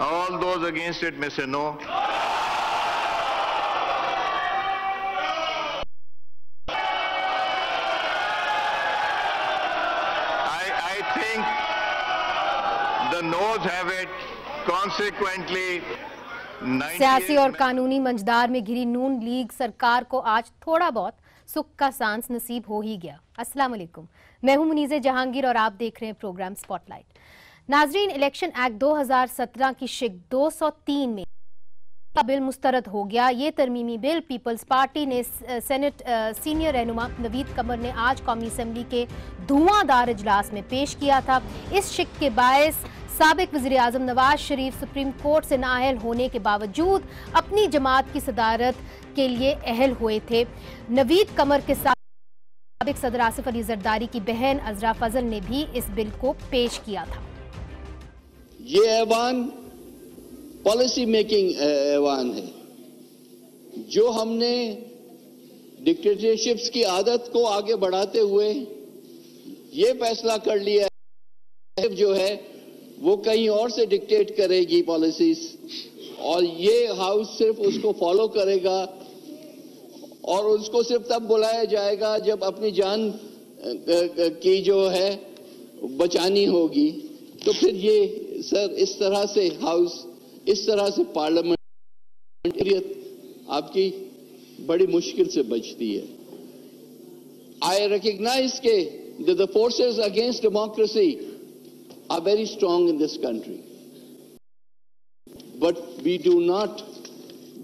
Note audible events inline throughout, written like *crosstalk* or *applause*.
All those against it may say no. सियासी और कानूनी मंजदार में घिरी नून लीग सरकार को आज थोड़ा बहुत सुख का सांस नसीब हो ही गया अस्सलाम वालेकुम मैं हूं मुनीजे जहांगीर और आप देख रहे हैं प्रोग्राम स्पॉटलाइट नाजरीन इलेक्शन एक्ट 2017 की शिक 203 में बिल मुस्तरद हो गया ये तरमीमी बिल पीपल्स पार्टी ने सेनेट सीनियर रहनुमा नवीद कमर ने आज कौमी असम्बली के धुआंधार इजलास में पेश किया था इस शिक के बायस सबक वजी अजम नवाज शरीफ सुप्रीम कोर्ट से नाअहल होने के बावजूद अपनी जमात की सदारत के लिए अहल हुए थे नवीद कमर के साथ सबक सदर आसिफ अली जरदारी की बहन अजरा फजल ने भी इस बिल को पेश किया था ये ऐवान पॉलिसी मेकिंग ऐवान है जो हमने डिक्टेटरशिप्स की आदत को आगे बढ़ाते हुए ये फैसला कर लिया है जो है वो कहीं और से डिक्टेट करेगी पॉलिसीज और ये हाउस सिर्फ उसको फॉलो करेगा और उसको सिर्फ तब बुलाया जाएगा जब अपनी जान की जो है बचानी होगी तो फिर ये सर इस तरह से हाउस इस तरह से पार्लियामेंट आपकी बड़ी मुश्किल से बचती है आई रिकग्नाइज के the forces against democracy are very strong in this country but we do not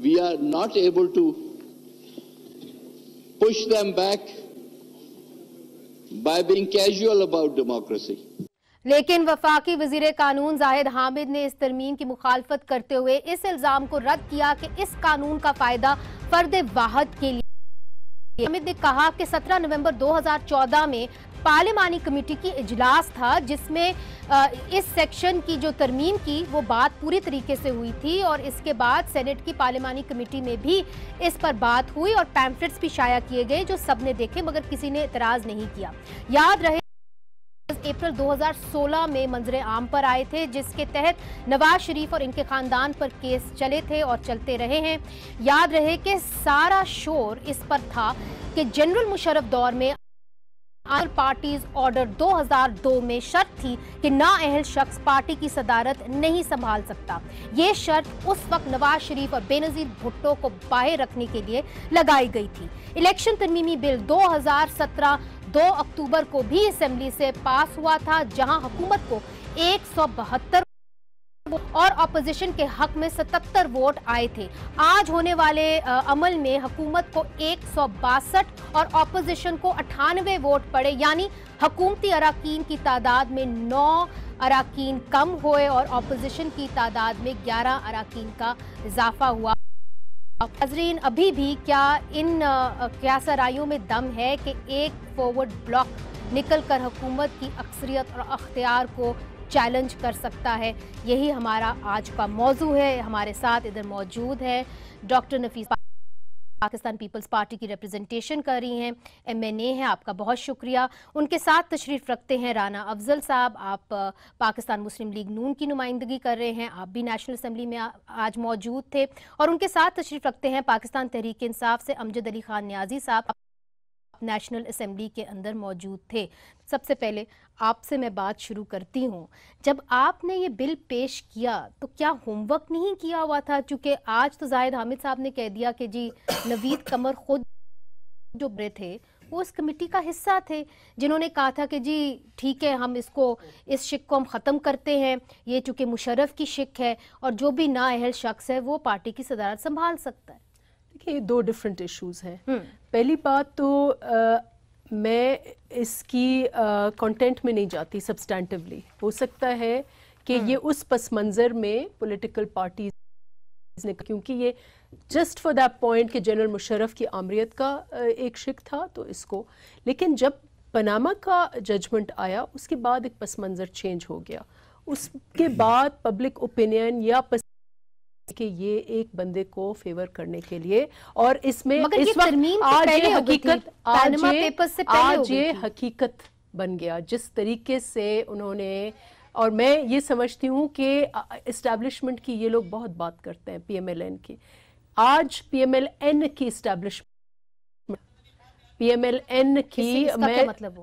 we are not able to push them back by being casual about democracy लेकिन वफाकी वजीर कानून जाहिद हामिद ने इस तरमीम की मुखालफत करते हुए इस इल्ज़ाम को रद्द किया कि इस कानून का फ़ायदा फर्द वाहद के लिए हामिद ने कहा कि 17 नवंबर 2014 में पार्लियामानी कमेटी की इजलास था जिसमें इस सेक्शन की जो तरमीम की वो बात पूरी तरीके से हुई थी और इसके बाद सेनेट की पार्लियामानी कमेटी में भी इस पर बात हुई और पैम्फलेट्स भी शाया किए गए जो सबने देखे मगर किसी ने इतराज़ नहीं किया याद रहे अप्रैल 2016 में मंजर आम पर आए थे जिसके तहत नवाज शरीफ और इनके खानदान पर केस चले थे और चलते रहे हैं याद रहे कि सारा शोर इस पर था कि जनरल मुशरफ दौर में पार्टीज ऑर्डर 2002 में शर्त थी कि ना अहल शख्स पार्टी की सदारत नहीं संभाल सकता ये शर्त उस वक्त नवाज शरीफ और बेनजीर भुट्टो को बाहर रखने के लिए लगाई गई थी इलेक्शन तरमीमी बिल 2017 2 अक्टूबर को भी असेंबली से पास हुआ था जहां हुकूमत को एक और अपोजिशन के हक में 77 वोट आए थे आज होने वाले अमल में हुकूमत को एक और अपोजिशन को अठानवे वोट पड़े यानी हकूमती अरकान की तादाद में नौ अरकान कम हुए और अपोजिशन की तादाद में 11 अरकान का इजाफा हुआ नाजरीन अभी भी क्या इन क्या में दम है कि एक फॉरवर्ड ब्लॉक निकल कर हुकूमत की अक्सरियत और अख्तियार को चैलेंज कर सकता है यही हमारा आज का मौजू है हमारे साथ इधर मौजूद है डॉक्टर नफीस पाकिस्तान पीपल्स पार्टी की रिप्रेजेंटेशन कर रही हैं एमएनए हैं आपका बहुत शुक्रिया उनके साथ तशरीफ रखते हैं राना अफजल साहब आप पाकिस्तान मुस्लिम लीग नून की नुमाइंदगी कर रहे हैं आप भी नेशनल असम्बली में आज मौजूद थे और उनके साथ तशरीफ रखते हैं पाकिस्तान तहरीक इंसाफ से अमजद अली खान न्याजी साहब नेशनल असम्बली के अंदर मौजूद थे सबसे पहले आपसे मैं बात शुरू करती हूँ जब आपने ये बिल पेश किया तो क्या होमवर्क नहीं किया हुआ था चूँकि आज तो जाहिद हामिद साहब ने कह दिया कि जी नवीद कमर खुद जो बड़े थे वो उस कमेटी का हिस्सा थे जिन्होंने कहा था कि जी ठीक है हम इसको इस शिक को हम ख़त्म करते हैं ये चूँकि मुशरफ़ की शिक है और जो भी नाअहल शख्स है वो पार्टी की सदारत संभाल सकता है देखिए दो डिफरेंट इश्यूज हैं हम्म। पहली बात तो आ, मैं इसकी कंटेंट में नहीं जाती सब्सटैंटिवली हो सकता है कि हम्म। ये उस पस मंज़र में पॉलिटिकल पार्टीज ने क्योंकि ये जस्ट फॉर दैट पॉइंट कि जनरल मुशरफ की आमरीत का एक शिक था तो इसको लेकिन जब पनामा का जजमेंट आया उसके बाद एक पस मंज़र चेंज हो गया उसके बाद पब्लिक ओपिनियन या कि ये एक बंदे को फेवर करने के लिए और इसमें इस वक्त आज ये हकीकत आज पेपर से आज ये हकीकत बन गया जिस तरीके से उन्होंने और मैं ये समझती हूँ कि इस्टेब्लिशमेंट की ये लोग बहुत बात करते हैं पीएमएलएन की आज पीएमएलएन की इस्टेब्लिशमेंट पीएमएलएन की मैं मतलब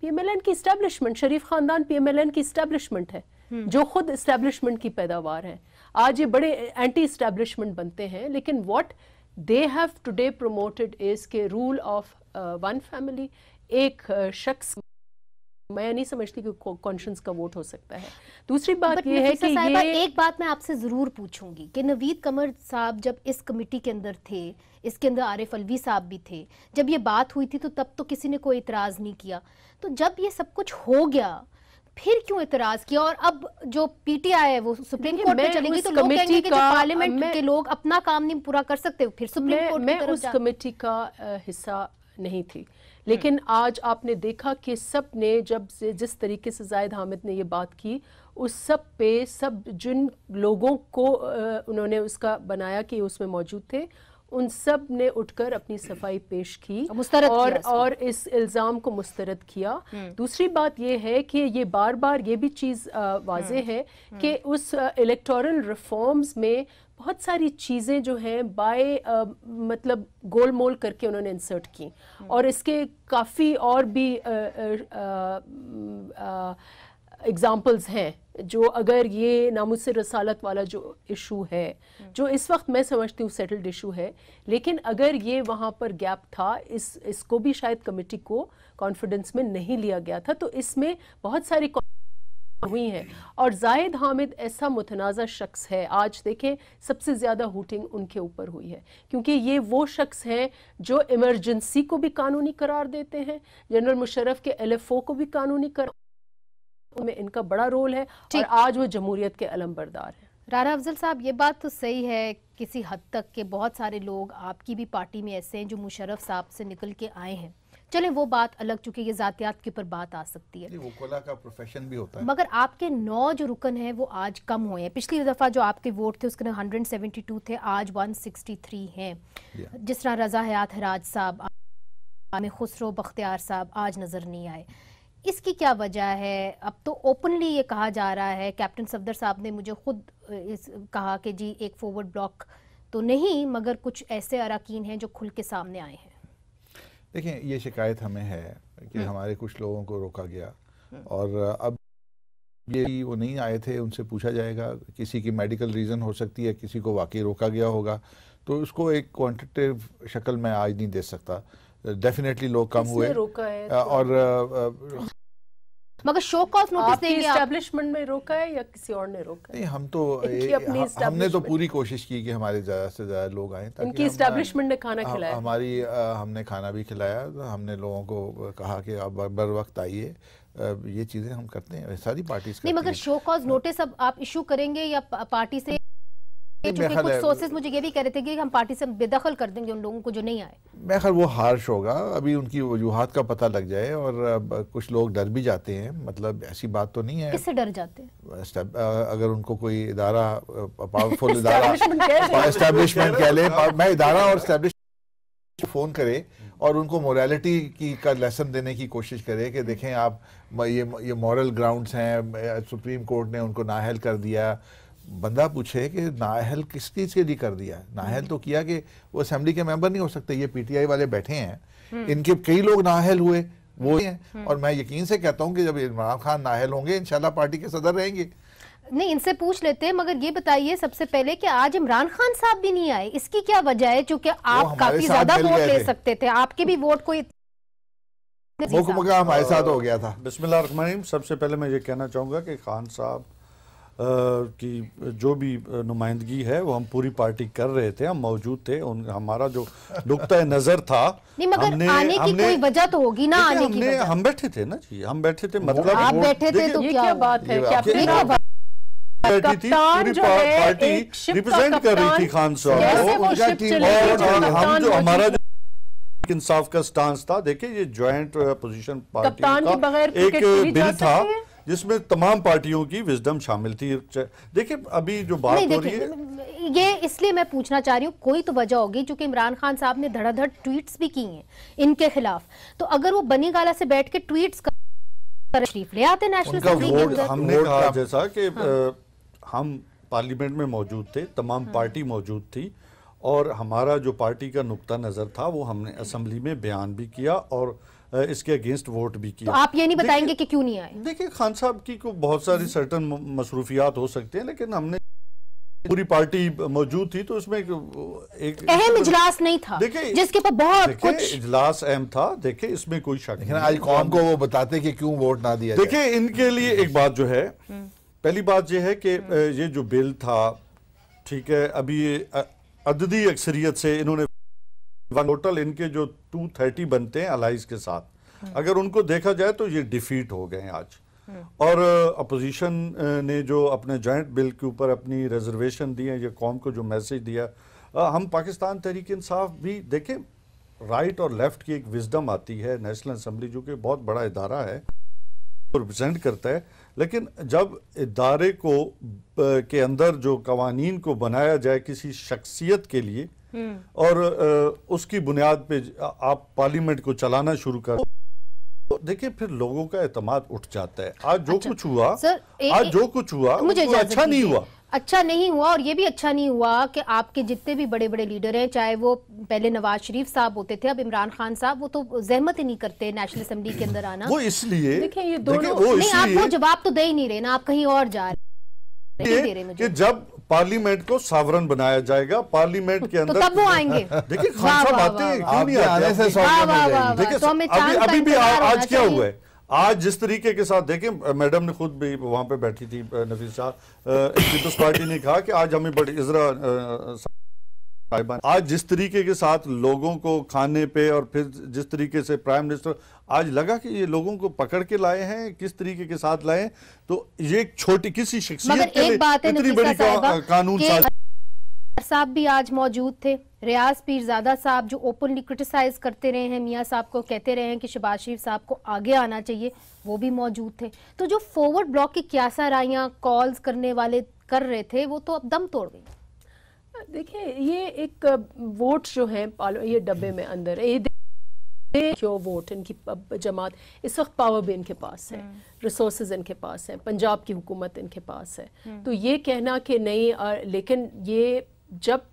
पीएमएलएन की इस्टेब्लिशमेंट शरीफ खानदान पीएमएलएन की इस्टेब्लिशमेंट है हम्म। जो खुद इस्टेब्लिशमेंट की पैदावार है आज ये बड़े एंटी इस्टेब्लिशमेंट बनते हैं लेकिन what they have today promoted is the rule of one family एक uh, शख्स मैं नहीं समझती कि कॉन्शियंस का वोट हो सकता है दूसरी बात ये है कि ये एक बात मैं आपसे ज़रूर पूछूंगी कि नवीद कमर साहब जब इस कमेटी के अंदर थे इसके अंदर आरिफ अलवी साहब भी थे जब ये बात हुई थी तो तब तो किसी ने कोई इतराज़ नहीं किया तो जब ये सब कुछ हो गया फिर क्यों इतराज किया और अब जो पीटीआई है वो सुप्रीम कोर्ट में चलेगी तो लोग कहेंगे कि पार्लियामेंट के लोग अपना काम नहीं पूरा कर सकते फिर सुप्रीम कोर्ट में उस कमेटी का हिस्सा नहीं थी हम्म। लेकिन आज आपने देखा कि सब ने जब से जिस तरीके से जायद हामिद ने ये बात की उस सब पे सब जिन लोगों को उन्होंने उसका बनाया कि उसमें मौजूद थे उन सब ने उठकर अपनी सफाई पेश की और और इस इल्ज़ाम को मुस्तरद किया हम्म। दूसरी बात यह है कि ये बार बार ये भी चीज़ वाज हम्म। है हम्म। कि उस इलेक्टोरल रिफॉर्म्स में बहुत सारी चीज़ें जो हैं बाय मतलब गोल मोल करके उन्होंने इंसर्ट की और इसके काफ़ी और भी एग्ज़ाम्पल्स हैं जो अगर ये नामुसर रसालत वाला जो इशू है हम्म। जो इस वक्त मैं समझती हूँ सेटल्ड इशू है लेकिन अगर ये वहाँ पर गैप था इस इसको भी शायद कमेटी को कॉन्फिडेंस में नहीं लिया गया था तो इसमें बहुत सारी हुई हैं और जाहिद हामिद ऐसा मुतनाज़ शख्स है आज देखें सबसे ज़्यादा हुटिंग उनके ऊपर हुई है क्योंकि ये वो शख्स हैं जो इमरजेंसी को भी कानूनी करार देते हैं जनरल मुशरफ के एल एफ ओ को भी कानूनी करार उनमें इनका बड़ा रोल है और आज वो जमहूरियत के अलम बरदार है राना अफजल साहब ये बात तो सही है किसी हद तक के बहुत सारे लोग आपकी भी पार्टी में ऐसे हैं जो मुशरफ साहब से निकल के आए हैं चलें वो बात अलग चूंकि ये जातियात के ऊपर बात आ सकती है वकोला का प्रोफेशन भी होता है मगर आपके नौ जो रुकन हैं वो आज कम हुए हैं पिछली दफ़ा जो आपके वोट थे उसके हंड्रेड सेवेंटी टू थे आज वन सिक्सटी थ्री हैं जिस तरह रजा हयात हराज साहब आमिर खुसरो बख्तियार साहब आज नज़र नहीं आए इसकी क्या वजह है अब तो ओपनली ये कहा जा रहा है कैप्टन सफदर साहब ने मुझे खुद इस कहा कि जी एक फॉरवर्ड ब्लॉक तो नहीं मगर कुछ ऐसे अरकान हैं जो खुल के सामने आए हैं देखिए ये शिकायत हमें है कि हम्म। हमारे कुछ लोगों को रोका गया हम्म। और अब ये वो नहीं आए थे उनसे पूछा जाएगा किसी की मेडिकल रीज़न हो सकती है किसी को वाकई रोका गया होगा तो उसको एक क्वान्टिटिव शक्ल मैं आज नहीं दे सकता डेफिनेटली लोग कम हुए रोका और मगर शो कॉफ नोटिस देंगे एस्टेब्लिशमेंट में रोका है या किसी और ने रोका है नहीं हम तो *laughs* ए, हमने तो पूरी कोशिश की कि हमारे ज्यादा से ज्यादा लोग आए इनकी एस्टेब्लिशमेंट ने खाना खिलाया हमारी हमने खाना भी खिलाया तो हमने लोगों को कहा कि आप बर वक्त आइए ये चीजें हम करते हैं सारी पार्टी नहीं मगर शो कॉज नोटिस अब आप इशू करेंगे या पार्टी से कुछ सोर्सेज मुझे ये भी कह रहे थे कि हम पार्टी से बेदखल कर देंगे उन लोगों को जो नहीं आए मैं खैर वो हार्श होगा अभी उनकी वजूहत का पता लग जाए और कुछ लोग डर भी जाते हैं मतलब ऐसी बात तो नहीं है किससे डर जाते हैं अगर उनको कोई इदारा पावरफुल *laughs* इदारा कह ले मैं इदारा और फ़ोन करे और उनको मोरालिटी की का लेसन देने की कोशिश करे कि देखें आप ये ये मॉरल ग्राउंड्स हैं सुप्रीम कोर्ट ने उनको नाहल कर दिया बंदा पूछे कि नाहल किस चीज़ के लिए कर दिया है नाहल तो किया कि वो असेंबली के मेंबर नहीं हो सकते ये पीटीआई वाले बैठे हैं हम्म। इनके कई लोग नाहल हुए वो हैं हम्म। और मैं यकीन से कहता हूँ कि जब इमरान खान नाहल होंगे इंशाल्लाह पार्टी के सदर रहेंगे नहीं इनसे पूछ लेते हैं मगर ये बताइए सबसे पहले कि आज इमरान खान साहब भी नहीं आए इसकी क्या वजह है चूंकि आप काफी ज्यादा वोट ले सकते थे आपके भी वोट कोई हमारे साथ हो गया था बिस्मिल्लाह सबसे पहले मैं ये कहना चाहूंगा कि खान साहब की जो भी नुमाइंदगी है वो हम पूरी पार्टी कर रहे थे हम मौजूद थे उन हमारा जो डुबता नजर था नहीं मगर हमने, आने की हमने, कोई वजह तो होगी ना आने की वजह हम बैठे थे ना जी हम बैठे थे मतलब आप बैठे थे तो क्या बात है क्या बैठी थी पूरी पार्टी रिप्रेजेंट कर रही थी खान साहब और हम जो हमारा इंसाफ का स्टांस था देखिए ये ज्वाइंट पोजीशन पार्टी का एक बिल था जिसमें तमाम पार्टियों की विजडम शामिल थी देखिए अभी जो बात हो रही है ये इसलिए मैं पूछना चाह रही हूँ कोई तो वजह होगी क्योंकि इमरान खान साहब ने धड़ाधड़ ट्वीट्स भी की हैं इनके खिलाफ तो अगर वो बनी गाला से बैठ के ट्वीट्स तशरीफ ले आते नेशनल हमने कहा जैसा कि हाँ। हम पार्लियामेंट में मौजूद थे तमाम हाँ। पार्टी मौजूद थी और हमारा जो पार्टी का नुकता नज़र था वो हमने असम्बली में बयान भी किया और इसके अगेंस्ट वोट भी किया तो आप ये नहीं बताएंगे कि क्यों नहीं आए देखिए खान साहब की को बहुत सारी सर्टन मसरूफियात हो सकती हैं लेकिन हमने पूरी पार्टी मौजूद थी तो उसमें एक, अहम इजलास नहीं था देखिए जिसके पर बहुत कुछ इजलास अहम था देखिए इसमें कोई शक नहीं आज कौन को वो बताते कि क्यों वोट ना दिया देखिए इनके लिए एक बात जो है हम्म। पहली बात ये है कि ये जो बिल था ठीक है अभी अददी अक्सरियत से इन्होंने टोटल इनके जो 230 बनते हैं अलाइज के साथ हाँ। अगर उनको देखा जाए तो ये डिफीट हो गए हैं आज हाँ। और अपोजिशन ने जो अपने जॉइंट बिल के ऊपर अपनी रिजर्वेशन दी है या कौम को जो मैसेज दिया हम पाकिस्तान तहरीक इंसाफ भी देखें राइट और लेफ्ट की एक विजडम आती है नेशनल असम्बली जो कि बहुत बड़ा इदारा है रिप्रजेंट करता है लेकिन जब इदारे को के अंदर जो कवानीन को बनाया जाए किसी शख्सियत के लिए हम्म। और उसकी बुनियाद पे आप पार्लियामेंट को चलाना शुरू कर तो देखिए फिर लोगों का एतमाद उठ जाता है आज जो अच्छा। कुछ हुआ आज जो कुछ हुआ मुझे अच्छा नहीं हुआ अच्छा नहीं हुआ और ये भी अच्छा नहीं हुआ कि आपके जितने भी बड़े बड़े लीडर हैं चाहे वो पहले नवाज शरीफ साहब होते थे अब इमरान खान साहब वो तो जहमत ही नहीं करते नेशनल असेंबली के अंदर आना वो इसलिए देखिए ये दोनों नहीं आप वो जवाब तो दे ही नहीं रहे ना आप कहीं और जा रहे हैं जब पार्लियामेंट को सावरन बनाया जाएगा पार्लियामेंट के तो अंदर तो वो आएंगे *laughs* देखिए खान साहब आते हैं देखिए तो अभी अभी भी आज क्या हुआ है आज जिस तरीके के साथ देखें मैडम ने खुद भी वहां पे बैठी थी नफीस शाह पीपल्स पार्टी ने कहा कि आज हमें बड़ी इजरा आज जिस तरीके के साथ लोगों को खाने पे और फिर जिस तरीके से प्राइम मिनिस्टर आज लगा कि ये लोगों को पकड़ के लाए हैं किस तरीके के साथ लाए तो ये एक छोटी किसी शख्सियत के लिए इतनी बड़ी कानून साहब भी आज मौजूद थे रियाज पीरजादा साहब जो ओपनली क्रिटिसाइज करते रहे हैं मियाँ साहब को कहते रहे हैं कि शबाज शरीफ साहब को आगे आना चाहिए वो भी मौजूद थे तो जो फॉरवर्ड ब्लॉक की क्या साराइयाँ कॉल्स करने वाले कर रहे थे वो तो अब दम तोड़ गई देखिए ये एक वोट जो है ये डब्बे में अंदर है ये क्यों वोट इनकी जमात इस वक्त पावर भी इनके पास है हम्म। रिसोर्स इनके पास हैं पंजाब की हुकूमत इनके पास है हम्म। तो ये कहना कि नहीं आ, लेकिन ये जब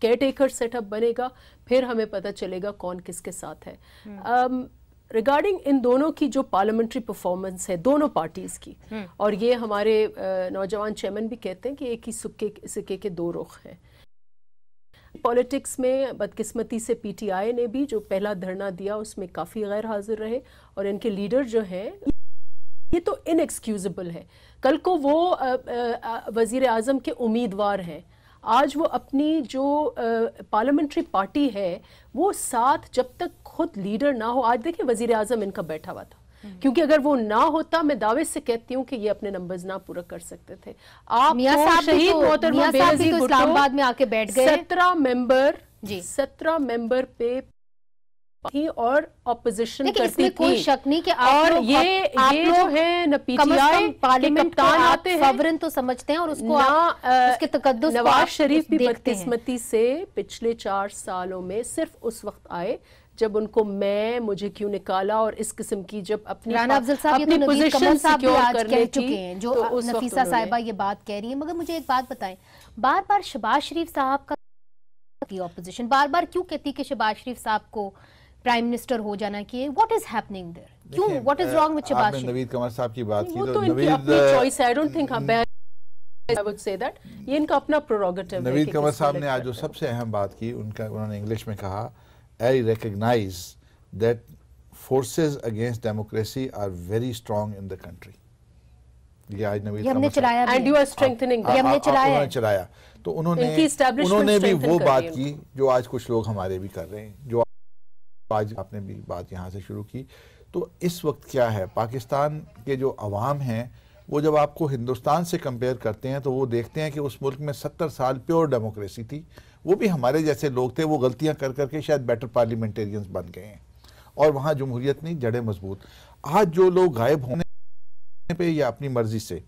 केयर टेकर सेटअप बनेगा फिर हमें पता चलेगा कौन किसके साथ है रिगार्डिंग हम्म। इन दोनों की जो पार्लियामेंट्री परफॉर्मेंस है दोनों पार्टीज़ की और ये हमारे नौजवान चेयरमैन भी कहते हैं कि एक ही सिक्के सिक्के के दो रुख हैं पॉलिटिक्स में बदकिस्मती से पीटीआई ने भी जो पहला धरना दिया उसमें काफ़ी गैर हाजिर रहे और इनके लीडर जो हैं ये तो इनएक्सक्यूजबल है कल को वो वज़ी अजम के उम्मीदवार हैं आज वो अपनी जो पार्लियामेंट्री पार्टी है वो साथ जब तक खुद लीडर ना हो आज देखिए वज़ी अजम इनका बैठा हुआ था क्योंकि अगर वो ना होता मैं दावे से कहती हूँ कि ये अपने नंबर्स ना पूरा कर सकते थे आप शहीद तो, तो इस्लामाबाद में आके बैठ गए सत्रह मेंबर जी सत्रह मेंबर पे थी और ऑपोजिशन करती थी कोई शक नहीं कि आप और ये आप ये जो है नपीटियाए पार्लियामेंट कप्तान आते हैं फवरन तो समझते हैं और उसको आ, उसके तकद्दस नवाज शरीफ भी बदकिस्मती से पिछले चार सालों में सिर्फ उस वक्त आए जब उनको मैं मुझे क्यों निकाला और इस किस्म की जब अपनी राना अफजल साहब तो अपनी पोजीशन सिक्योर करने चुके हैं जो तो नफीसा साहिबा ये बात कह रही है मगर मुझे एक बात बताएं बार बार शबाज शरीफ साहब का ऑपोजिशन बार बार क्यों कहती कि शबाज शरीफ साहब को प्राइम मिनिस्टर हो जाना चाहिए व्हाट इज हैपनिंग देयर क्यों what is wrong with Shahbaz Sharif Naveed Qamar साहब की बात की तो, तो नवीद अपनी चॉइस आई डोंट थिंक हम I would say ये इनका अपना प्रोरोगेटिव नवीद कमर साहब ने आज जो सबसे अहम बात की उनका उन्होंने इंग्लिश में कहा I recognize that forces against democracy are very strong in the country. ये आज नवीद हमने चलाया एंड यू आर स्ट्रेंथनिंग हमने चलाया उन्होंने चलाया तो उन्होंने उन्होंने भी वो बात की जो आज कुछ लोग हमारे भी कर रहे हैं जो आज आपने भी बात यहाँ से शुरू की तो इस वक्त क्या है पाकिस्तान के जो अवाम हैं वो जब आपको हिंदुस्तान से कंपेयर करते हैं तो वो देखते हैं कि उस मुल्क में सत्तर साल प्योर डेमोक्रेसी थी वो भी हमारे जैसे लोग थे वो गलतियां कर करके शायद बेटर पार्लियामेंटेरियंस बन गए हैं और वहाँ जमहूरियत नहीं जड़ें मजबूत आज जो लोग गायब होने पे या अपनी मर्जी से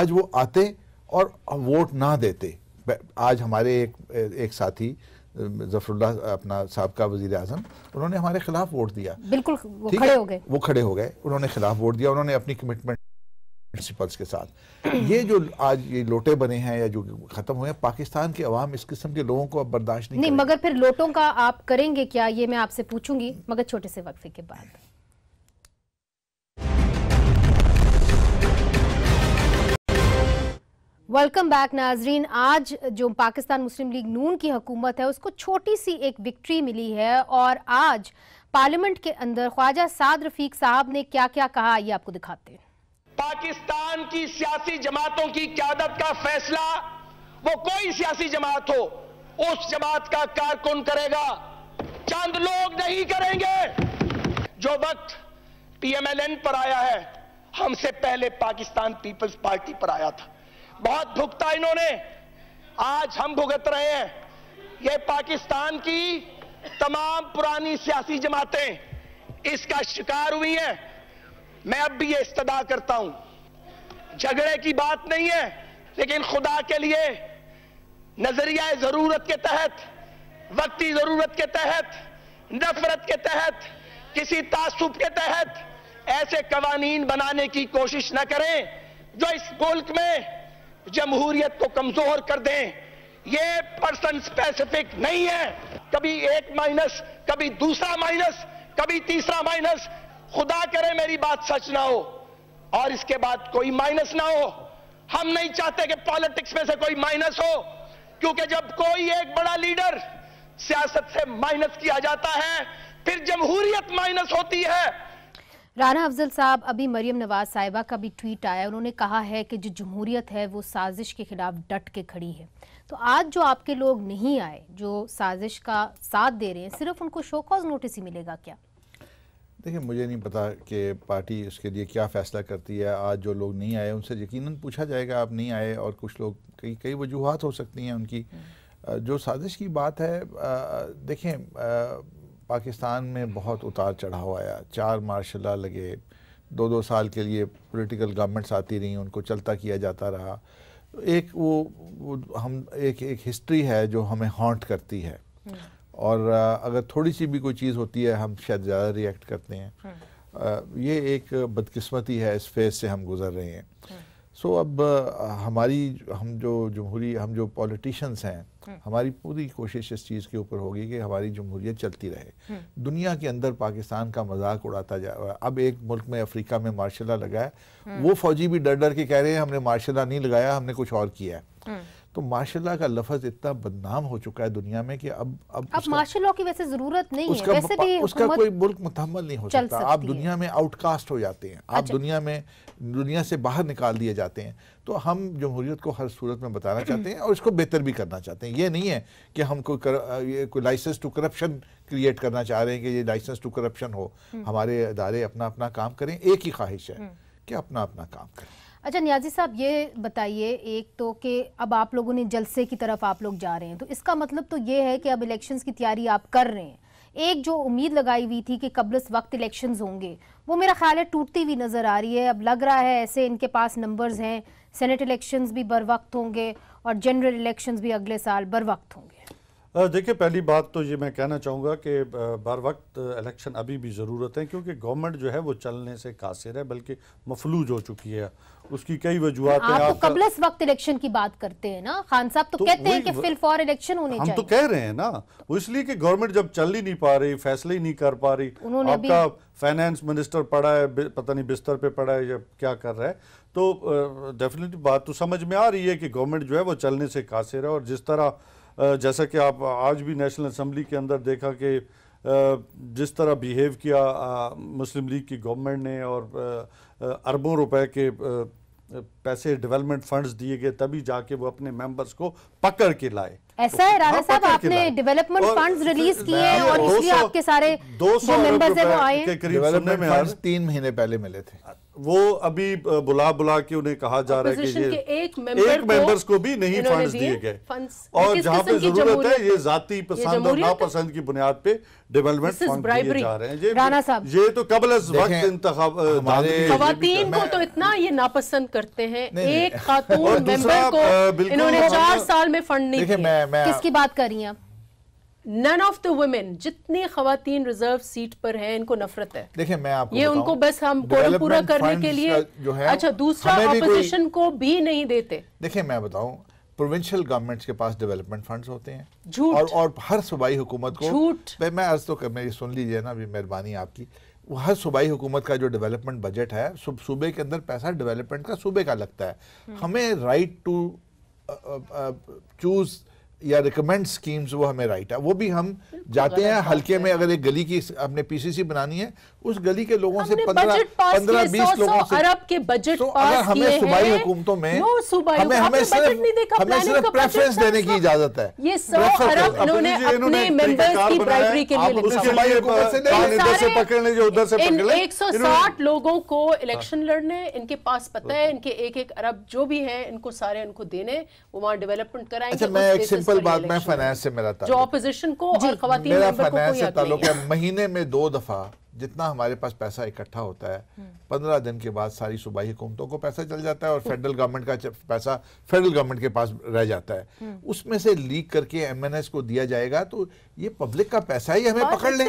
आज वो आते और वोट ना देते आज हमारे एक एक साथी जफरुल्ला अपना सबका वजीर अजम उन्होंने हमारे खिलाफ वोट दिया बिल्कुल वो खड़े हो गए वो खड़े हो गए उन्होंने खिलाफ वोट दिया उन्होंने अपनी कमिटमेंट प्रिंसिपल्स के साथ ये जो आज ये लोटे बने हैं या जो खत्म हुए हैं पाकिस्तान के अवाम इस किस्म के लोगों को अब बर्दाश्त नहीं नहीं मगर फिर लोटों का आप करेंगे क्या ये मैं आपसे पूछूंगी मगर छोटे से वक्फे के बाद वेलकम बैक नाजरीन आज जो पाकिस्तान मुस्लिम लीग नून की हुकूमत है उसको छोटी सी एक विक्ट्री मिली है और आज पार्लियामेंट के अंदर ख्वाजा साद रफीक साहब ने क्या क्या कहा ये आपको दिखाते हैं पाकिस्तान की सियासी जमातों की क्यादत का फैसला वो कोई सियासी जमात हो उस जमात का कारकुन करेगा चंद लोग नहीं करेंगे जो वक्त पीएमएलएन पर आया है हमसे पहले पाकिस्तान पीपल्स पार्टी पर आया था बहुत भुगता इन्होंने आज हम भुगत रहे हैं ये पाकिस्तान की तमाम पुरानी सियासी जमातें इसका शिकार हुई हैं मैं अब भी ये इस्तदा करता हूं झगड़े की बात नहीं है लेकिन खुदा के लिए नजरिया जरूरत के तहत वक्ती जरूरत के तहत नफरत के तहत किसी तासुब के तहत ऐसे कवानीन बनाने की कोशिश न करें जो इस मुल्क में जमहूरियत को कमजोर कर दें ये पर्सन स्पेसिफिक नहीं है कभी एक माइनस कभी दूसरा माइनस कभी तीसरा माइनस खुदा करे मेरी बात सच ना हो और इसके बाद कोई माइनस ना हो हम नहीं चाहते कि पॉलिटिक्स में से कोई माइनस हो क्योंकि जब कोई एक बड़ा लीडर सियासत से माइनस किया जाता है फिर जमहूरियत माइनस होती है राना अफजल साहब अभी मरियम नवाज साहिबा का भी ट्वीट आया उन्होंने कहा है कि जो जमहूरियत है वो साजिश के खिलाफ डट के खड़ी है तो आज जो आपके लोग नहीं आए जो साजिश का साथ दे रहे हैं सिर्फ उनको शोकॉज नोटिस ही मिलेगा क्या देखिए मुझे नहीं पता कि पार्टी उसके लिए क्या फ़ैसला करती है आज जो लोग नहीं आए उनसे यकीनन पूछा जाएगा आप नहीं आए और कुछ लोग कई कई वजूहत हो सकती हैं उनकी हम्म। जो साजिश की बात है देखें पाकिस्तान में बहुत उतार चढ़ाव आया चार मार्शल लगे दो दो साल के लिए पॉलिटिकल गवर्नमेंट्स आती रहीं उनको चलता किया जाता रहा एक वो, वो हम एक एक हिस्ट्री है जो हमें हॉन्ट करती है हम्म। और अगर थोड़ी सी भी कोई चीज़ होती है हम शायद ज़्यादा रिएक्ट करते हैं हम्म। ये एक बदकिस्मती है इस फेज से हम गुज़र रहे हैं सो हम्म। so, अब हमारी हम जो जमहूरी हम जो पॉलिटिशन्स हैं हम्म। हमारी पूरी कोशिश इस चीज़ के ऊपर होगी कि हमारी जमहूरियत चलती रहे दुनिया के अंदर पाकिस्तान का मजाक उड़ाता जा अब एक मुल्क में अफ्रीका में मार्शाला लगाया वो फौजी भी डर डर के कह रहे हैं हमने मार्शाला नहीं लगाया हमने कुछ और किया है तो माशाल्लाह का लफज इतना बदनाम हो चुका है दुनिया में कि अब अब अब माशाल्लाह की वैसे जरूरत नहीं उसका, है वैसे भी उसका कोई मुल्क मुतमल नहीं हो सकता आप दुनिया में आउटकास्ट हो जाते हैं आप अच्छा। दुनिया में दुनिया से बाहर निकाल दिए जाते हैं तो हम जमहूरीत को हर सूरत में बताना चाहते हैं और इसको बेहतर भी करना चाहते हैं ये नहीं है कि हम कोई कर, ये कोई लाइसेंस टू करप्शन क्रिएट करना चाह रहे हैं कि ये लाइसेंस टू करप्शन हो हम्म। हमारे अदारे अपना अपना काम करें एक ही ख्वाहिश है हम्म। कि अपना अपना काम करें अच्छा न्याजी साहब ये बताइए एक तो कि अब आप लोगों ने जलसे की तरफ आप लोग जा रहे हैं तो इसका मतलब तो ये है कि अब इलेक्शंस की तैयारी आप कर रहे हैं एक जो उम्मीद लगाई हुई थी कि कबल वक्त इलेक्शन होंगे वो मेरा ख्याल है टूटती हुई नज़र आ रही है अब लग रहा है ऐसे इनके पास नंबर्स हैं सेनेट इलेक्शन भी बर वक्त होंगे और जनरल इलेक्शन भी अगले साल बर वक्त होंगे देखिए पहली बात तो ये मैं कहना चाहूँगा कि बर वक्त इलेक्शन अभी भी ज़रूरत है क्योंकि गवर्नमेंट जो है वो चलने से कासिर है बल्कि मफलूज हो चुकी है उसकी कई वजूहत हाँ, तो आप तो कबलस वक्त इलेक्शन की बात करते हैं ना खान साहब तो, तो कहते हैं कि फिल फॉर इलेक्शन होने हम तो कह रहे हैं ना वो इसलिए कि गवर्नमेंट जब चल ही नहीं पा रही फैसले ही नहीं कर पा रही आपका फाइनेंस मिनिस्टर पड़ा है पता नहीं बिस्तर पे पड़ा है या क्या कर रहा है तो डेफिनेटली बात तो समझ में आ रही है कि गवर्नमेंट जो है वो चलने से कासिर है और जिस तरह जैसा कि आप आज भी नेशनल असम्बली के अंदर देखा कि जिस तरह बिहेव किया मुस्लिम लीग की गवर्नमेंट ने और अरबों रुपए के पैसे डेवलपमेंट फंड्स दिए गए तभी जाके वो अपने मेंबर्स को पकड़ के लाए ऐसा है राणा हाँ, साहब आपने डेवलपमेंट फंड्स रिलीज किए और इसलिए आपके सारे दो सौ मेंबर्स है वो आए तीन महीने पहले मिले थे वो अभी बुला बुला के उन्हें कहा जा रहा है कि ये एक, मेंबर एक मेंबर्स को, भी नहीं फंड्स दिए गए और जहां पे जरूरत है ये जाति पसंद और नापसंद की बुनियाद पे डेवलपमेंट फंड दिए जा रहे हैं ये ये तो कबल वक्त इंतखाब खातन को तो इतना ये नापसंद करते हैं एक खातून मेंबर को इन्होंने चार साल में फंड नहीं किसकी बात कर रही है आप नन ऑफ द वुमेन जितनी खातन रिजर्व सीट पर हैं इनको नफरत है देखिए मैं आपको ये उनको बस हम पूरा करने के लिए जो है अच्छा दूसरा ऑपोजिशन को भी नहीं देते देखिए मैं बताऊं प्रोविंशियल गवर्नमेंट्स के पास डेवलपमेंट फंड्स होते हैं झूठ और, और हर सूबाई हुकूमत को झूठ मैं अर्ज तो कर मेरी सुन लीजिए ना अभी मेहरबानी आपकी हर सूबाई हुकूमत का जो डेवलपमेंट बजट है सूबे के अंदर पैसा डेवलपमेंट का सूबे का लगता है हम्म। हमें राइट टू चूज़ या रिकमेंड स्कीम्स वो हमें राइट है वो भी हम जाते हैं हल्के में अगर एक गली की हमने पीसीसी बनानी है उस गली के लोगों से पंद्रह पंद्रह बीस लोगों से अरब के बजट अगर हमें सुबाई हुकूमतों में हमें हमें सिर्फ हमें सिर्फ प्रेफरेंस देने की इजाजत है ये सौ अरब इन्होंने अपने एक सौ साठ लोगों को इलेक्शन हाँ। लड़ने इनके पास पता है इनके एक एक अरब जो भी है इनको सारे इनको देने वो वहाँ डेवलपमेंट कराएंगे अच्छा, सिंपल बात मैं फाइनेंस से मेरा जो अपोजिशन को और मेरा फाइनेंस से ताल्लुक है महीने में दो दफा जितना हमारे पास पैसा इकट्ठा होता है हम्म। पंद्रह दिन के बाद सारी सूबाई हुकूमतों को पैसा चल जाता है और फेडरल हम्म। गवर्नमेंट का पैसा फेडरल गवर्नमेंट के पास रह जाता है हम्म। उसमें से लीक करके एमएनएस को दिया जाएगा तो ये पब्लिक का पैसा ही हमें पकड़ ले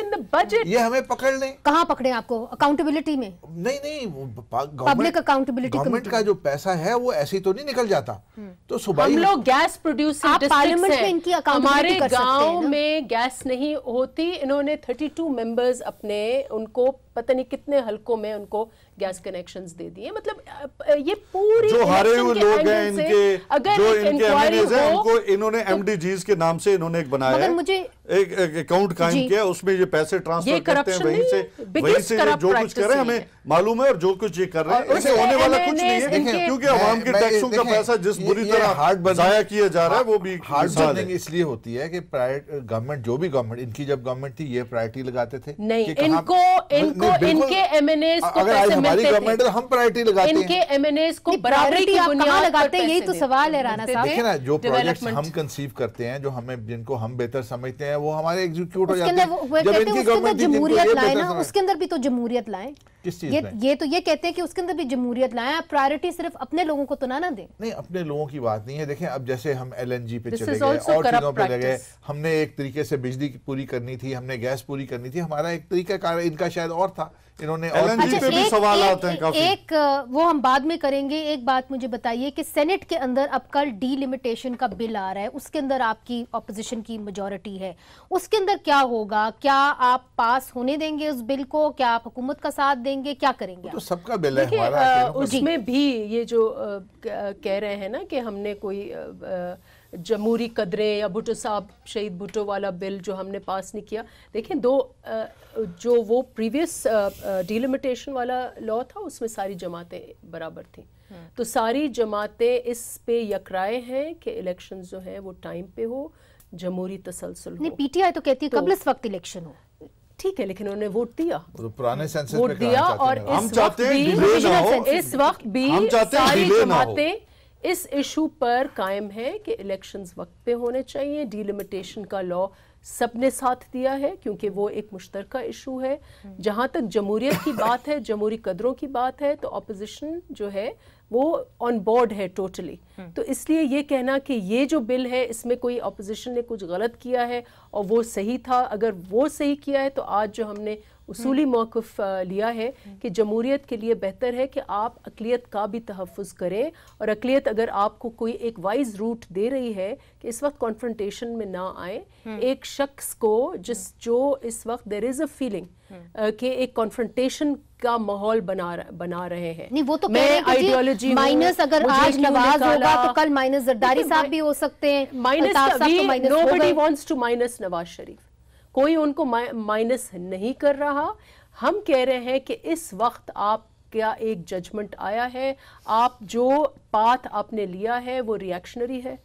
ये हमें पकड़ ले कहाँ पकड़े आपको अकाउंटेबिलिटी में नहीं नहीं पब्लिक अकाउंटेबिलिटी गवर्नमेंट का जो पैसा है वो ऐसे तो नहीं निकल जाता हम्म। तो सुबह हम लोग गैस प्रोड्यूसर पार्लियामेंट में इनकी हमारे गाँव में गैस नहीं होती इन्होंने थर्टी टू मेंबर्स अपने उनको पता नहीं कितने हलकों में उनको गैस कनेक्शन दे दिए मतलब ये पूरी जो हारे हुए लोग हैं इनके अगर जो इनके एमएनएज हैं उनको इन्होंने एमडीजीज तो के नाम से इन्होंने एक बनाया है मुझे एक अकाउंट कायम किया उसमें ये पैसे ट्रांसफर करते हैं वहीं से वहीं से जो कुछ कर रहे हैं हमें मालूम है और जो कुछ ये कर रहे हैं इसे होने वाला कुछ नहीं है क्योंकि आवाम के टैक्सों का पैसा जिस बुरी तरह हार्ड बनाया किया जा रहा है वो भी हार्ड बर्निंग इसलिए होती है कि प्राइवेट गवर्नमेंट जो भी गवर्नमेंट इनकी जब गवर्नमेंट थी ये प्रायोरिटी लगाते थे नहीं इनको इनको इनके एमएनएस को पैसे मिल हमारी गवर्नमेंट हम प्रायोरिटी लगाते इनके हैं इनके एमएनएस को प्रायोरिटी आप कहां लगाते हैं यही तो सवाल है राणा साहब देखिए ना जो प्रोजेक्ट्स हम कंसीव करते हैं जो हमें जिनको हम बेहतर समझते हैं वो हमारे एग्जीक्यूट हो जाते हैं जब इनकी गवर्नमेंट जमहूरियत लाए ना उसके अंदर भी तो जमहूरियत लाए ये ये तो ये कहते हैं कि उसके अंदर भी जमहूरियत लाएं आप प्रायोरिटी सिर्फ अपने लोगों को तो ना ना दें नहीं अपने लोगों की बात नहीं है देखें अब जैसे हम एलएनजी पे चले गए और चीजों पे लगे हमने एक तरीके से बिजली पूरी करनी थी हमने गैस पूरी करनी थी हमारा एक तरीका कार इनका शायद और था इन्होंने अच्छा, एलएनजी पे भी सवाल आते हैं काफी एक वो हम बाद में करेंगे एक बात मुझे बताइए कि सेनेट के अंदर अब कल डीलिमिटेशन का बिल आ रहा है उसके अंदर आपकी ऑपोजिशन की मेजोरिटी है उसके अंदर क्या होगा क्या आप पास होने देंगे उस बिल को क्या आप हुकूमत का साथ देंगे क्या करेंगे तो सबका बिल है हमारा उसमें भी ये जो कह रहे हैं ना कि हमने कोई जमूरी कदरे या भुटो साहब शहीद भुटो वाला बिल जो हमने पास नहीं किया देखें दो जो वो प्रीवियस डिलिमिटेशन वाला लॉ था उसमें सारी जमातें बराबर थी हम्म। तो सारी जमातें इस पे यकराए हैं कि इलेक्शन जो है वो टाइम पे हो जमहूरी तसलसल नहीं पीटीआई तो कहती है तो, कबल वक्त इलेक्शन हो ठीक है लेकिन उन्होंने वोट दिया तो पुराने वोट दिया और इस वक्त भी इस वक्त भी सारी जमातें इस इशू पर कायम है कि इलेक्शंस वक्त पे होने चाहिए डीलिमिटेशन का लॉ सब ने साथ दिया है क्योंकि वो एक मुश्तर इशू है जहाँ तक जमहूरीत की बात है जमहूरी कदरों की बात है तो अपोजिशन जो है वो ऑन बोर्ड है टोटली तो इसलिए ये कहना कि ये जो बिल है इसमें कोई अपोजिशन ने कुछ गलत किया है और वो सही था अगर वो सही किया है तो आज जो हमने उसूली हम्म। मौकफ लिया है हम्म। कि जमहूरीत के लिए बेहतर है कि आप अकलीत का भी तहफ़ करें और अकलीत अगर आपको कोई एक वाइज रूट दे रही है कि इस वक्त कॉन्फ्रेंटेशन में ना आए हम्म। एक शख्स को जिस जो इस वक्त देर इज़ अ फीलिंग कि एक कॉन्फ्रेंटेशन का माहौल बना रह, बना रहे हैं नहीं वो तो मैं आइडियोलॉजी माइनस अगर आज नवाज होगा तो कल माइनस जरदारी साहब भी हो सकते हैं minus nobody wants to minus Nawaz Sharif कोई उनको माइनस नहीं कर रहा हम कह रहे हैं कि इस वक्त आप क्या एक जजमेंट आया है आप जो पाथ आपने लिया है वो रिएक्शनरी है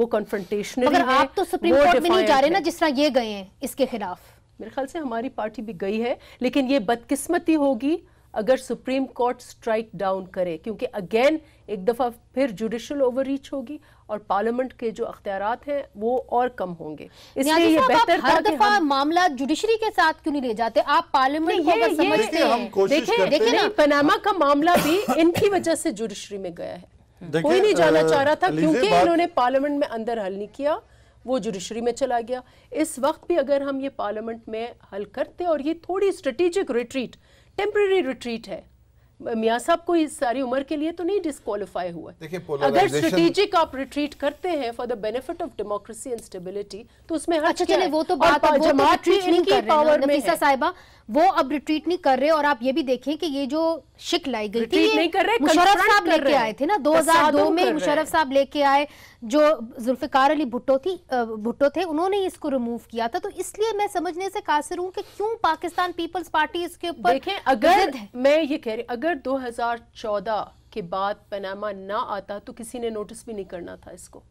वो कन्फ्रंटेशनरी है आप तो सुप्रीम कोर्ट में नहीं जा रहे ना जिस तरह ये गए हैं इसके खिलाफ मेरे ख्याल से हमारी पार्टी भी गई है लेकिन ये बदकिस्मती होगी अगर सुप्रीम कोर्ट स्ट्राइक डाउन करे क्योंकि अगेन एक दफ़ा फिर जुडिशल ओवररीच होगी और पार्लियामेंट के जो अख्तियार हैं वो और कम होंगे इसलिए ये बेहतर हर दफा मामला जुडिशरी के साथ क्यों नहीं ले जाते आप पार्लियामेंट को अगर समझते हैं देखिए देखिए पनामा का मामला भी इनकी वजह से जुडिशरी में गया है कोई नहीं जाना चाह रहा था क्योंकि इन्होंने पार्लियामेंट में अंदर हल नहीं किया वो जुडिशरी में चला गया इस वक्त भी अगर हम ये पार्लियामेंट में हल करते और ये थोड़ी स्ट्रेटेजिक रिट्रीट टेम्प्रेरी रिट्रीट है मियाँ साहब को इस सारी उम्र के लिए तो नहीं डिस्कालीफाई हुआ अगर स्ट्रेटेजिक आप रिट्रीट करते हैं for the benefit of democracy and stability तो उसमें अच्छा चले वो तो बात तो जमात नहीं कर साहिबा वो अब रिट्रीट नहीं कर रहे और आप ये भी देखें कि ये जो शिक लाई गई थी नहीं कर रहे मुशरफ साहब लेके आए थे ना 2002 में मुशरफ साहब लेके आए जो जुल्फिकार अली भुट्टो थी भुट्टो थे उन्होंने इसको रिमूव किया था तो इसलिए मैं समझने से कासिर हूँ कि क्यों पाकिस्तान पीपल्स पार्टी इसके ऊपर देखें अगर मैं ये कह रही अगर दो के बाद पनामा ना आता तो किसी ने नोटिस भी नहीं करना था इसको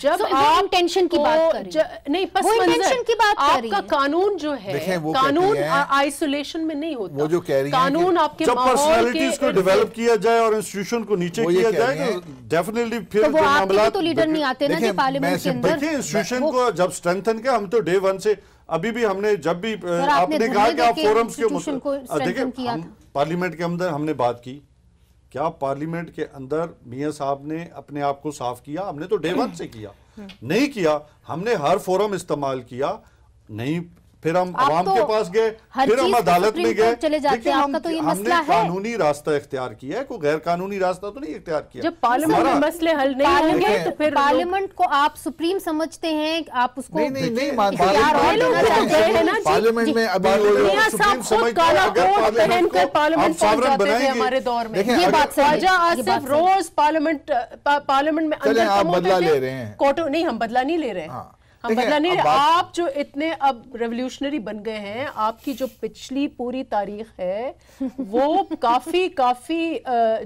जब so, आप टेंशन की बात कर नहीं बस इंटेंशन की बात आपका कानून जो है कानून आइसोलेशन में नहीं होता वो जो कह रही कानून आपके जब पर्सनालिटीज को डेवलप किया जाए और इंस्टीट्यूशन को नीचे किया जाए डेफिनेटली तो फिर तो मामला तो लीडर नहीं आते ना कि पार्लियामेंट के अंदर इंस्टीट्यूशन को जब स्ट्रेंथन किया हम तो डे वन से अभी भी हमने जब भी आपने कहा कि आप फोरम्स के देखिए पार्लियामेंट के अंदर हमने बात की क्या पार्लियामेंट के अंदर मियाँ साहब ने अपने आप को साफ किया हमने तो डे वन से किया हम्म। नहीं किया हमने हर फोरम इस्तेमाल किया नहीं फिर हम आवाम तो के पास गए फिर हम तो अदालत में गए चले जाते तो ये मसला है कानूनी रास्ता इख्तियार किया है कोई गैर कानूनी रास्ता तो नहीं इख्तियार किया जब पार्लियामेंट में मसले हल नहीं होंगे तो फिर पार्लियामेंट को आप सुप्रीम समझते हैं आप उसको नहीं नहीं पार्लियामेंट में अभी सुप्रीम पार्लियामेंट हमारे दौर में रोज पार्लियामेंट पार्लियामेंट में आप बदला ले रहे हैं कोटो नहीं हम बदला नहीं ले रहे हैं हाँ। हम हाँ, बदला नहीं आप जो इतने अब रेवोल्यूशनरी बन गए हैं आपकी जो पिछली पूरी तारीख है वो *laughs* काफी काफी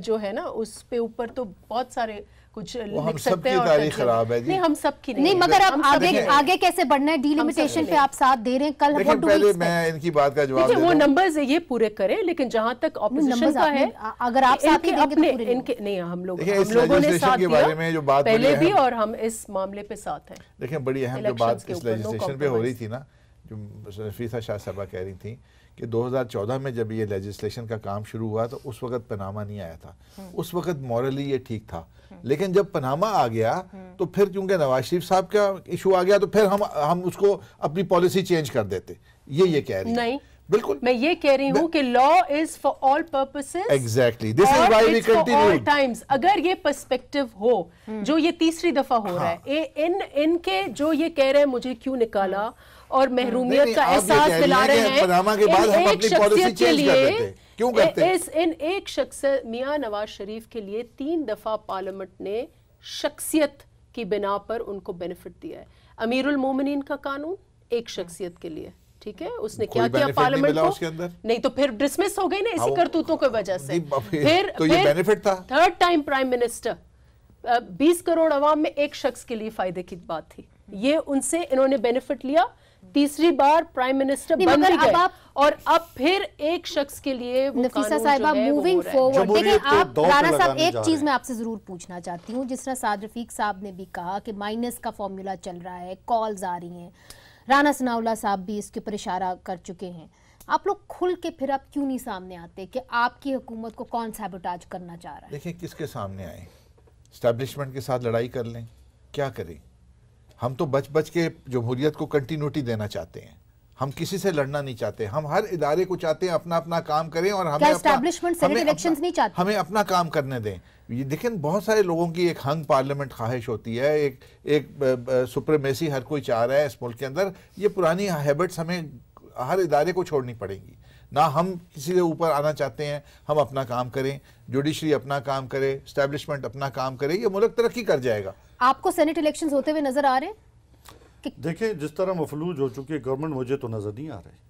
जो है ना उस पे ऊपर तो बहुत सारे कुछ वो सकते हैं और खराब है नहीं हम सबकी नहीं, नहीं मगर आप आगे आगे कैसे बढ़ना है डीलिमिटेशन पे आप साथ दे रहे हैं कल लेकिन पहले मैं इनकी बात का जवाब वो नंबर्स ये पूरे करें लेकिन जहां तक ऑपोजिशन का है अगर आप साथ तो अपने इनके नहीं हम लोग हम लोगों ने साथ के बारे में जो बात पहले भी और हम इस मामले पे साथ हैं देखिए बड़ी अहम जो बात इस लेजिस्लेशन पे हो रही थी ना जो रफीसा शाह सभा कह रही थी कि 2014 में जब ये लेजिस्लेशन का काम शुरू हुआ तो उस वक्त पनामा नहीं आया था हम्म। उस वक्त मॉरली ये ठीक था हम्म। लेकिन जब पनामा आ गया हम्म। तो फिर क्योंकि नवाज शरीफ साहब का इशू आ गया तो फिर हम हम उसको अपनी पॉलिसी चेंज कर देते ये ये कह रही नहीं बिल्कुल मैं ये कह रही हूँ कि law is for all purposes exactly this is why we continue times अगर ये पर्सपेक्टिव हो हम्म। जो ये तीसरी दफा हो हाँ. रहा है हाँ। ए, इन इनके जो ये कह रहे हैं मुझे क्यों निकाला और महरूमियत का एहसास दिला रहे हैं चेंज कर देते हैं क्यों करते हैं इस इन एक शख्स मियां नवाज शरीफ के लिए तीन दफ़ा पार्लियामेंट ने शख्सियत की बिना पर उनको बेनिफिट दिया है अमीरुल मोमिनीन का कानून एक शख्सियत के लिए ठीक है उसने क्या किया पार्लियामेंट को नहीं तो फिर डिसमिस हो गई ना इसी हाँ, करतूतों की वजह से फिर तो ये बेनिफिट था थर्ड टाइम प्राइम मिनिस्टर बीस करोड़ अवाम में एक शख्स के लिए फायदे की बात थी ये उनसे इन्होंने बेनिफिट लिया तीसरी बार प्राइम मिनिस्टर बन भी गए आप... और अब फिर एक शख्स के लिए नफीसा साहिबा मूविंग फॉरवर्ड देखिए आप राणा साहब एक चीज मैं आपसे जरूर पूछना चाहती हूँ जिस तरह साद रफीक साहब ने भी कहा कि माइनस का फॉर्मूला चल रहा है कॉल्स आ रही हैं राना सनाउल्ला साहब भी इसके ऊपर इशारा कर चुके हैं आप लोग खुल के फिर आप क्यों नहीं सामने आते कि आपकी हुकूमत को कौन सैबोटाज करना चाह रहा है देखिए किसके सामने आए स्टैब्लिशमेंट के साथ लड़ाई कर लें क्या करें हम तो बच बच के जमहूरियत को कंटिन्यूटी देना चाहते हैं हम किसी से लड़ना नहीं चाहते हम हर इदारे को चाहते हैं अपना अपना काम करें और हमें अपना, हमें, अपना, नहीं चाहते। हमें अपना काम करने दें ये देखें बहुत सारे लोगों की एक हंग पार्लियामेंट ख्वाहिश होती है एक एक सुप्रेमेसी हर कोई चाह रहा है इस मुल्क के अंदर ये पुरानी हैबिट्स हमें हर इदारे को छोड़नी पड़ेगी ना हम किसी के ऊपर आना चाहते हैं हम अपना काम करें जुडिशरी अपना काम करे स्टैब्लिशमेंट अपना काम करे ये मुल्क तरक्की कर जाएगा आपको सेनेट इलेक्शन होते हुए नजर आ रहे हैं देखिए जिस तरह मफलूज हो चुकी है गवर्नमेंट मुझे तो नजर नहीं आ रहे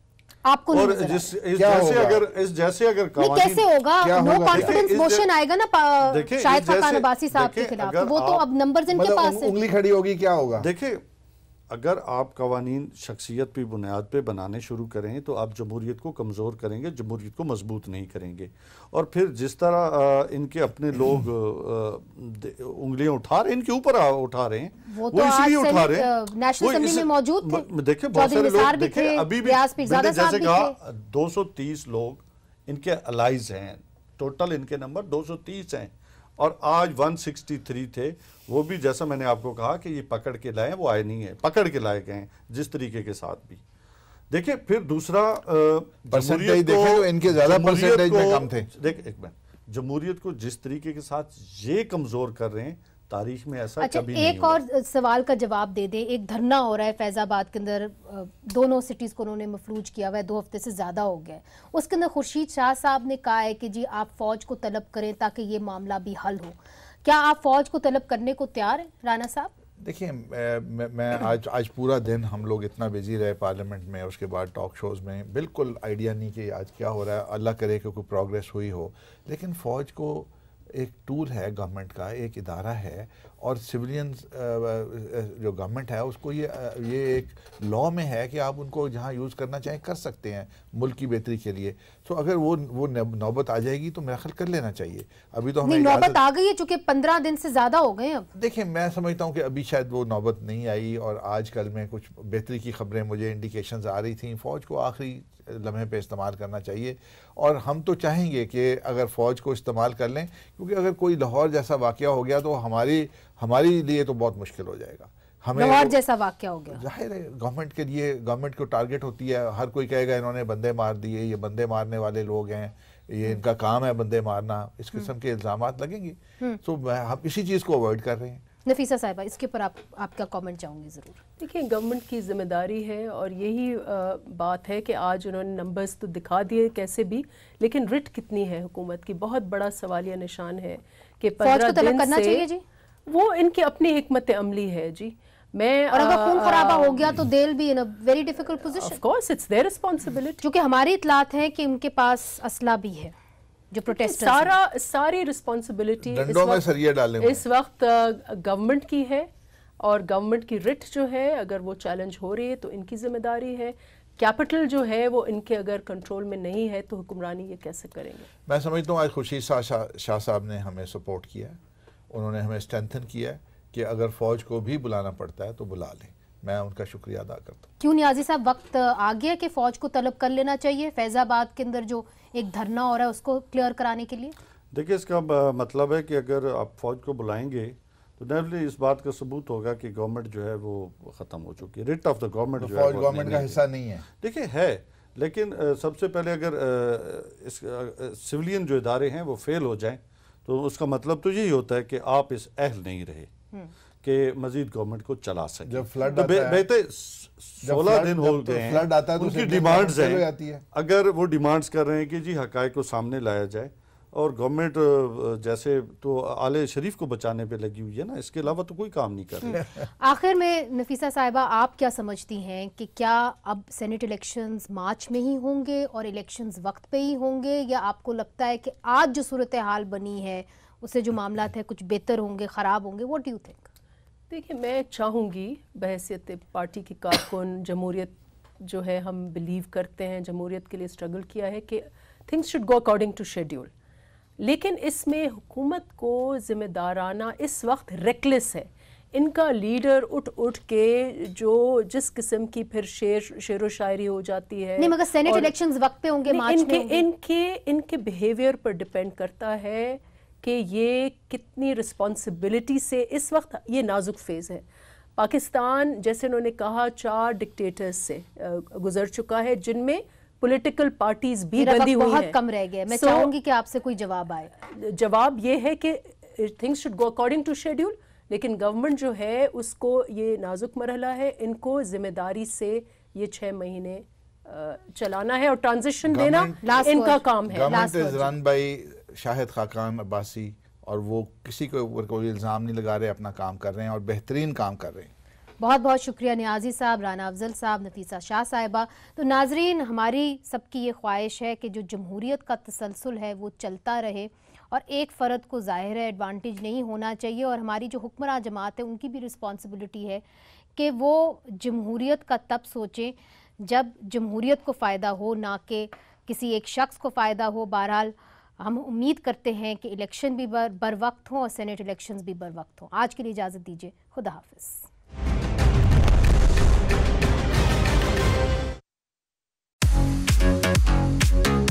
आपको और जिस, इस जैसे अगर इस जैसे अगर कैसे होगा नो कॉन्फिडेंस मोशन आएगा ना शायद साहब के खिलाफ तो वो तो अब नंबर्स इनके मतलब पास है उंगली खड़ी होगी क्या होगा देखिए अगर आप कवानीन शख्सियत पर बुनियाद पर बनाने शुरू करें तो आप जमहूरीत को कमज़ोर करेंगे जमहूरीत को मजबूत नहीं करेंगे और फिर जिस तरह इनके अपने लोग उंगलियां उठा रहे इनके ऊपर उठा रहे हैं वो, वो तो इसलिए उठा रहे हैं मौजूद देखिए बहुत सारे लोग देखे अभी भी जैसे कहा दो सौ तीस लोग इनके अलाइज हैं टोटल इनके नंबर दो सौ तीस हैं और आज 163 थे वो भी जैसा मैंने आपको कहा कि ये पकड़ के लाए वो आए नहीं है पकड़ के लाए गए हैं जिस तरीके के साथ भी देखिए फिर दूसरा परसेंटेज ज्यादा परसेंटेज थे को जिस तरीके के साथ ये कमजोर कर रहे हैं तारीख में ऐसा अच्छा, कभी एक नहीं और सवाल का जवाब दे दें एक धरना हो रहा है फैजाबाद के अंदर दोनों सिटीज को उन्होंने मफलूज किया हुआ है दो हफ्ते से ज्यादा हो गए उसके अंदर खुर्शीद शाह साहब ने कहा है कि जी आप फौज को तलब करें ताकि ये मामला भी हल हो क्या आप फौज को तलब करने को तैयार हैं राना साहब देखिए मैं, मैं आज आज पूरा दिन हम लोग इतना बिजी रहे पार्लियामेंट में उसके बाद टॉक शोज़ में बिल्कुल आइडिया नहीं कि आज क्या हो रहा है अल्लाह करे कि कोई प्रोग्रेस हुई हो लेकिन फ़ौज को एक टूल है गवर्नमेंट का एक इदारा है और सिविलियन जो गवर्नमेंट है उसको ये ये एक लॉ में है कि आप उनको जहाँ यूज़ करना चाहें कर सकते हैं मुल्क की बेहतरी के लिए तो अगर वो वो नौबत आ जाएगी तो मेरा ख्याल कर लेना चाहिए अभी तो हमें नौबत आ गई है चूँकि पंद्रह दिन से ज़्यादा हो गए अब देखिए मैं समझता हूँ कि अभी शायद वो नौबत नहीं आई और आज कल में कुछ बेहतरी की खबरें मुझे इंडिकेशन आ रही थी फ़ौज को आखिरी लम्हे पे इस्तेमाल करना चाहिए और हम तो चाहेंगे कि अगर फ़ौज को इस्तेमाल कर लें क्योंकि अगर कोई लाहौर जैसा वाक़ हो गया तो हमारी हमारे लिए तो बहुत मुश्किल हो जाएगा हमें जैसा वाक्य हो गया जाहिर है गवर्नमेंट के लिए गवर्नमेंट को टारगेट होती है हर कोई कहेगा इन्होंने बंदे मार दिए ये बंदे मारने वाले लोग हैं ये इनका काम है बंदे मारना इस हम्म। किस्म के इल्जाम लगेंगे हम्म। तो हम इसी चीज़ को अवॉइड कर रहे हैं नफीसा साहिबा इसके ऊपर आप आपका कमेंट चाहूँगी ज़रूर देखिए गवर्नमेंट की जिम्मेदारी है और यही बात है कि आज उन्होंने नंबर्स तो दिखा दिए कैसे भी लेकिन रिट कितनी है हुकूमत की बहुत बड़ा सवालिया निशान है कि पंद्रह दिन से वो इनकी अपनी हिकमत अमली है जी मैं और अगर खून खराबा हो गया तो देल भी in very difficult position of course it's their responsibility क्योंकि हमारी इतलात है कि उनके पास असला भी है जो प्रोटेस्ट सारा सारी रिस्पांसिबिलिटी इस वक्त गवर्नमेंट की है और गवर्नमेंट की रिट जो है अगर वो चैलेंज हो रही है तो इनकी जिम्मेदारी है कैपिटल जो है वो इनके अगर कंट्रोल में नहीं है तो हुक्मरानी ये कैसे करेंगे मैं समझता हूँ आज खुशी शाह साहब ने हमें सपोर्ट किया उन्होंने हमें स्ट्रेंथन किया है कि अगर फ़ौज को भी बुलाना पड़ता है तो बुला लें मैं उनका शुक्रिया अदा करता हूँ क्यों न्याजी साहब वक्त आ गया कि फ़ौज को तलब कर लेना चाहिए फैज़ाबाद के अंदर जो एक धरना हो रहा है उसको क्लियर कराने के लिए देखिए इसका मतलब है कि अगर आप फ़ौज को बुलाएंगे तो डेफिनेटली इस बात का सबूत होगा कि गवर्नमेंट जो है वो ख़त्म हो चुकी है रिट ऑफ द गवर्नमेंट जो फौज गवर्नमेंट का हिस्सा नहीं है देखिए है लेकिन सबसे पहले अगर सिविलियन जो इदारे हैं वो फेल हो जाए तो उसका मतलब तो यही होता है कि आप इस अहल नहीं रहे हम्म। कि मजीद गवर्नमेंट को चला सके जब फ्लड तो बेहतर सोलह दिन हो गए फ्लड आता है तो उनकी डिमांड्स है अगर वो डिमांड्स कर रहे हैं कि जी हक को सामने लाया जाए और गवर्नमेंट जैसे तो आले शरीफ को बचाने पे लगी हुई है ना इसके अलावा तो कोई काम नहीं कर रही *laughs* आखिर में नफीसा साहिबा आप क्या समझती हैं कि क्या अब सेनेट इलेक्शंस मार्च में ही होंगे और इलेक्शंस वक्त पे ही होंगे या आपको लगता है कि आज जो सूरत हाल बनी है उससे जो मामला है कुछ बेहतर होंगे ख़राब होंगे वॉट यू थिंक देखिए मैं चाहूँगी बहसीत पार्टी की कारकुन जमहूरियत जो है हम बिलीव करते हैं जमहूरियत के लिए स्ट्रगल किया है कि things should go according to schedule लेकिन इसमें हुकूमत को ज़िम्मेदाराना इस वक्त रेकलेस है इनका लीडर उठ उठ के जो जिस किस्म की फिर शेर शेर व शायरी हो जाती है नहीं मगर सेनेट इलेक्शंस वक्त पे होंगे मार्च इनके, में होंगे। इनके इनके बिहेवियर पर डिपेंड करता है कि ये कितनी रिस्पॉन्सिबिलिटी से इस वक्त ये नाजुक फेज़ है पाकिस्तान जैसे उन्होंने कहा चार डिक्टेटर्स से गुजर चुका है जिनमें पॉलिटिकल पार्टीज भी बंदी हुई बहुत कम रह गए मैं so, चाहूंगी कि आपसे कोई जवाब आए जवाब ये है कि things should go according to schedule लेकिन गवर्नमेंट जो है उसको ये नाजुक मरहला है इनको जिम्मेदारी से ये छह महीने uh, चलाना है और ट्रांजिशन देना इनका काम है रन बाई शाहिद खाकान अब्बासी और वो किसी को इल्ज़ाम नहीं लगा रहे अपना काम कर रहे हैं और बेहतरीन काम कर रहे हैं बहुत बहुत शुक्रिया न्याजी साहब राना अफजल साहब नफीसा शाह साहिबा तो नाजरीन हमारी सबकी ये ख्वाहिश है कि जो जमहूरीत का तसलसल है वो चलता रहे और एक फ़र्द को ज़ाहिर है एडवांटेज नहीं होना चाहिए और हमारी जो हुक्मरान जमात है उनकी भी रिस्पॉन्सिबिलिटी है कि वो जमहूरीत का तब सोचें जब जमहूरीत को फ़ायदा हो ना कि किसी एक शख्स को फ़ायदा हो बहरहाल हम उम्मीद करते हैं कि इलेक्शन भी बर, बर वक्त हों और सेनेट इलेक्शंस भी बर वक्त हों आज के लिए इजाज़त दीजिए खुदा हाफिज़ you